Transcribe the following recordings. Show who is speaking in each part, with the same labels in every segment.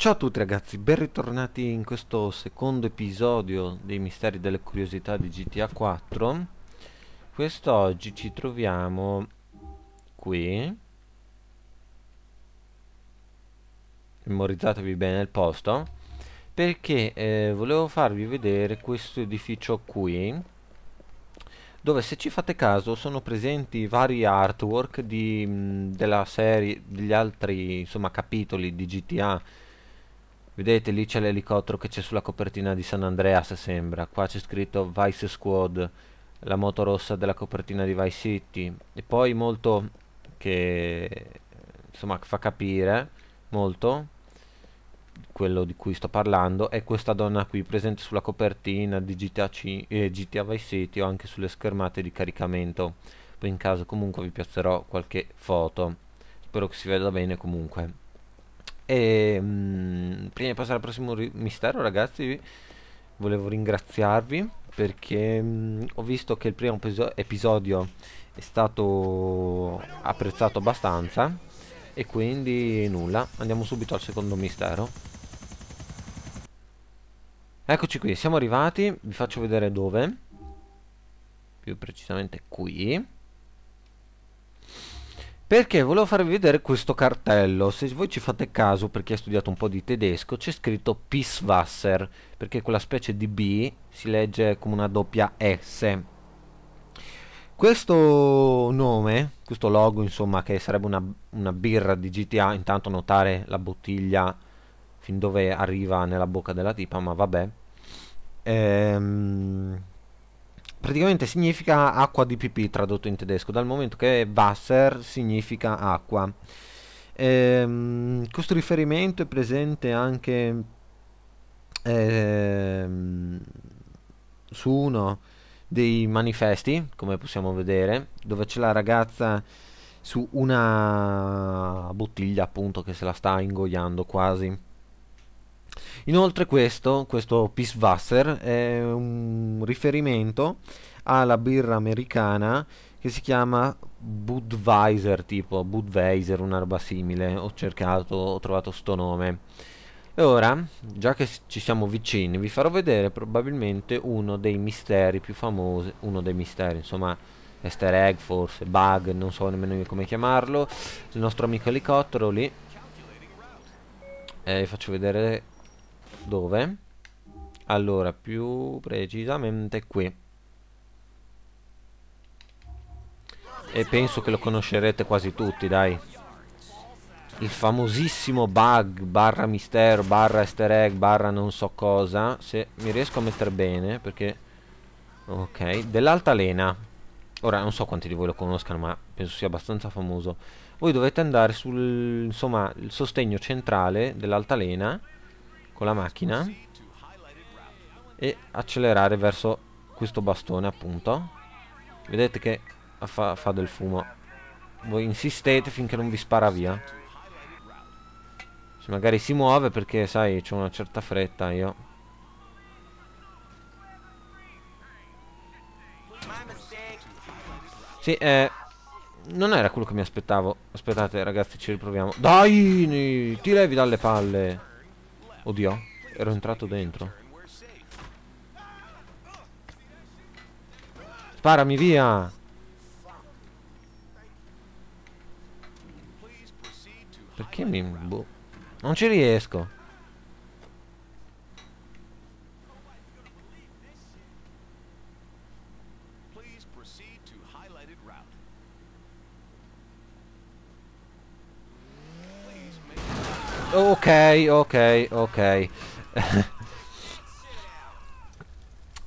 Speaker 1: Ciao a tutti ragazzi, ben ritornati in questo secondo episodio dei misteri delle curiosità di GTA 4 Quest'oggi ci troviamo qui Memorizzatevi bene il posto Perché eh, volevo farvi vedere questo edificio qui Dove se ci fate caso sono presenti vari artwork di, mh, della serie, degli altri insomma capitoli di GTA 4 Vedete lì c'è l'elicottero che c'è sulla copertina di San Andreas sembra. Qua c'è scritto Vice Squad, la moto rossa della copertina di Vice City. E poi molto che insomma fa capire molto quello di cui sto parlando è questa donna qui presente sulla copertina di GTA, C eh, GTA Vice City o anche sulle schermate di caricamento. Poi in caso comunque vi piazzerò qualche foto. Spero che si veda bene comunque. E ehm, mh, prima di passare al prossimo mistero, ragazzi, volevo ringraziarvi perché mh, mm, ho visto che il primo episodio è stato apprezzato abbastanza e quindi nulla, andiamo subito al secondo mistero. Eccoci qui, siamo arrivati, vi faccio vedere dove. Più precisamente qui perché volevo farvi vedere questo cartello se voi ci fate caso per chi ha studiato un po' di tedesco c'è scritto Pisswasser perché quella specie di B si legge come una doppia S questo nome questo logo insomma che sarebbe una, una birra di GTA intanto notare la bottiglia fin dove arriva nella bocca della tipa ma vabbè ehm praticamente significa acqua di pipì tradotto in tedesco, dal momento che Wasser significa acqua. Ehm, questo riferimento è presente anche ehm, su uno dei manifesti, come possiamo vedere, dove c'è la ragazza su una bottiglia appunto che se la sta ingoiando quasi. Inoltre questo, questo Wasser, è un riferimento alla birra americana che si chiama Budweiser, tipo Budweiser, una simile, ho cercato, ho trovato sto nome. E ora, già che ci siamo vicini, vi farò vedere probabilmente uno dei misteri più famosi, uno dei misteri, insomma, easter egg forse, bug, non so nemmeno io come chiamarlo, il nostro amico elicottero lì. E eh, vi faccio vedere dove? Allora, più precisamente qui. E penso che lo conoscerete quasi tutti, dai. Il famosissimo bug, barra mistero, barra easter egg, barra non so cosa. Se mi riesco a mettere bene, perché... Ok, dell'altalena. Ora, non so quanti di voi lo conoscano, ma penso sia abbastanza famoso. Voi dovete andare sul, insomma, il sostegno centrale dell'altalena con la macchina e accelerare verso questo bastone appunto vedete che fa, fa del fumo voi insistete finché non vi spara via se magari si muove perché sai c'è una certa fretta io Sì, eh, non era quello che mi aspettavo. Aspettate, ragazzi, ci riproviamo. Dai, ti levi dalle palle. Oddio, ero entrato dentro. Sparami via! Perché mi... Boh. Non ci riesco. Ok, ok, ok.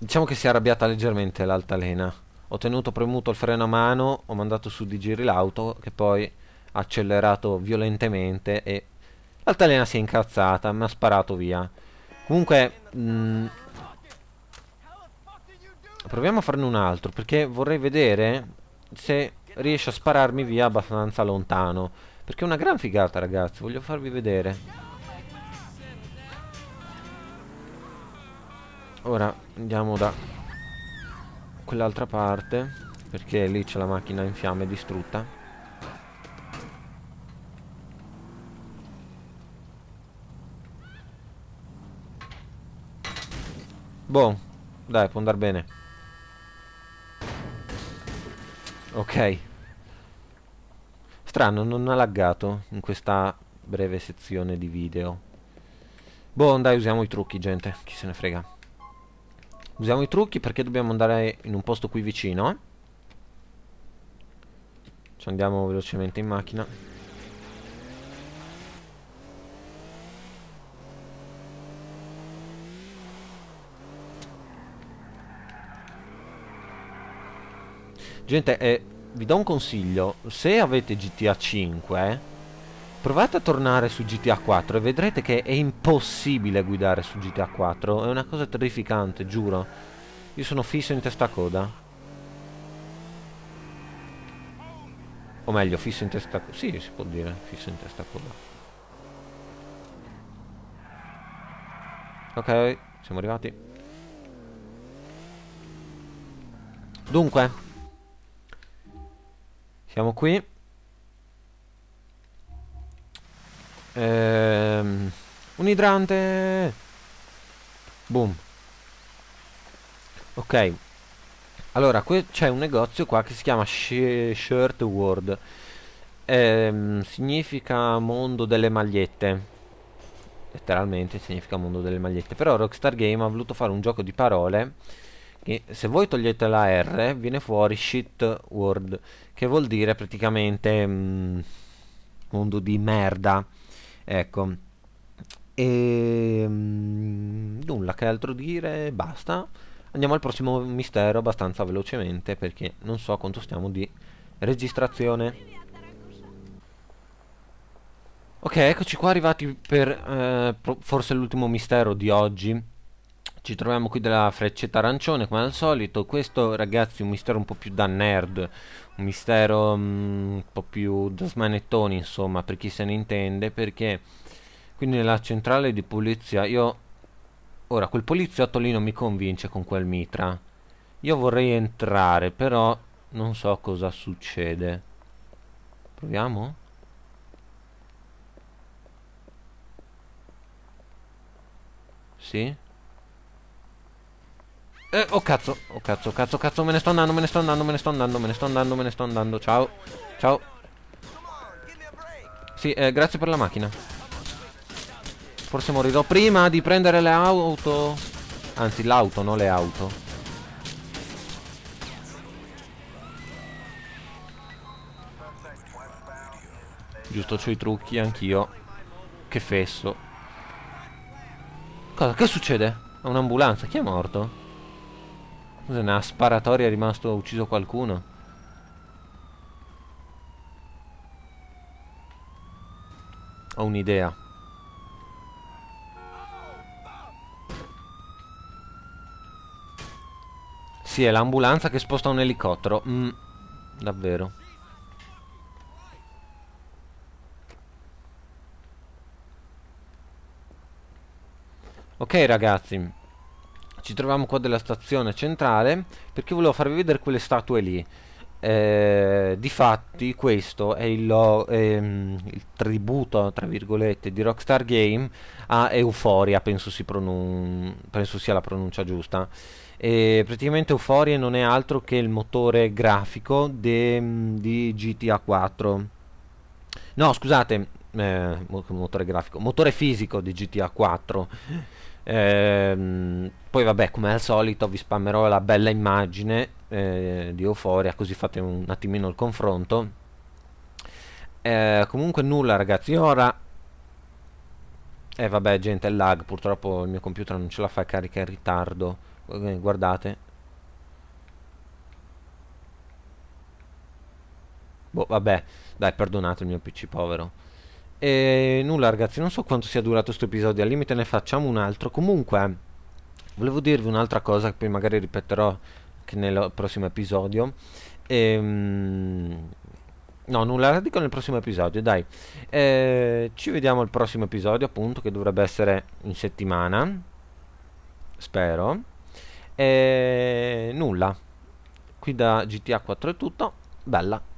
Speaker 1: diciamo che si è arrabbiata leggermente l'altalena. Ho tenuto premuto il freno a mano, ho mandato su di giri l'auto, che poi ha accelerato violentemente e l'altalena si è incazzata, mi ha sparato via. Comunque, mh, mm, proviamo a farne un altro, perché vorrei vedere se riesce a spararmi via abbastanza lontano. Perché è una gran figata ragazzi, voglio farvi vedere. Ora andiamo da quell'altra parte, perché lì c'è la macchina in fiamme distrutta. Boh, dai, può andare bene. Ok. Strano, non ha laggato in questa breve sezione di video. Boh, dai, usiamo i trucchi, gente. Chi se ne frega. Usiamo i trucchi perché dobbiamo andare in un posto qui vicino, eh? Ci andiamo velocemente in macchina. Gente, è eh, vi do un consiglio, se avete GTA 5 provate a tornare su GTA 4 e vedrete che è impossibile guidare su GTA 4, è una cosa terrificante, giuro. Io sono fisso in testa a coda. O meglio, fisso in testa a coda. Sì, si può dire, fisso in testa a coda. Ok, siamo arrivati. Dunque, siamo qui. Ehm, un idrante. Boom. Ok. Allora, c'è un negozio qua che si chiama Sh Shirt World. Ehm, significa mondo delle magliette. Letteralmente significa mondo delle magliette. Però Rockstar Game ha voluto fare un gioco di parole che se voi togliete la R viene fuori shit word che vuol dire praticamente mh, mm, mondo di merda ecco e mh, mm, nulla che altro dire basta andiamo al prossimo mistero abbastanza velocemente perché non so quanto stiamo di registrazione ok eccoci qua arrivati per eh, forse l'ultimo mistero di oggi ci troviamo qui della freccetta arancione come al solito, questo ragazzi è un mistero un po' più da nerd, un mistero mm, un po' più da smanettoni insomma per chi se ne intende perché qui nella centrale di polizia io... Ora quel poliziotto lì non mi convince con quel mitra, io vorrei entrare però non so cosa succede. Proviamo? Sì? Eh, oh cazzo, oh cazzo, cazzo, cazzo, me ne sto andando, me ne sto andando, me ne sto andando, me ne sto andando, me ne sto andando, ciao, ciao. Sì, eh, grazie per la macchina. Forse morirò prima di prendere le auto. Anzi, l'auto, non le auto. Giusto, c'ho i trucchi anch'io. Che fesso. Cosa? Che succede? Un'ambulanza? Chi è morto? Scusa, una sparatoria è rimasto ucciso qualcuno? Ho un'idea. Sì, è l'ambulanza che sposta un elicottero. Mm, davvero. Ok ragazzi, ci troviamo qua della stazione centrale perché volevo farvi vedere quelle statue lì eh, difatti questo è il, ehm, il, tributo tra virgolette di Rockstar Game a Euphoria penso, si penso sia la pronuncia giusta e praticamente Euphoria non è altro che il motore grafico mm, di GTA 4 no scusate eh, motore grafico motore fisico di GTA 4 Ehm, poi vabbè, come al solito vi spammerò la bella immagine eh, di Euforia, così fate un attimino il confronto. Eh, comunque nulla ragazzi, ora... E eh, vabbè gente, il lag, purtroppo il mio computer non ce la fa, carica in ritardo. Eh, guardate. Boh, vabbè, dai, perdonate il mio PC povero. E nulla ragazzi, non so quanto sia durato questo episodio, al limite ne facciamo un altro. Comunque, volevo dirvi un'altra cosa che poi magari ripeterò anche nel prossimo episodio. Ehm... No, nulla, la dico nel prossimo episodio, dai. Eh, ci vediamo al prossimo episodio, appunto, che dovrebbe essere in settimana. Spero. E eh, nulla. Qui da GTA 4 è tutto. Bella.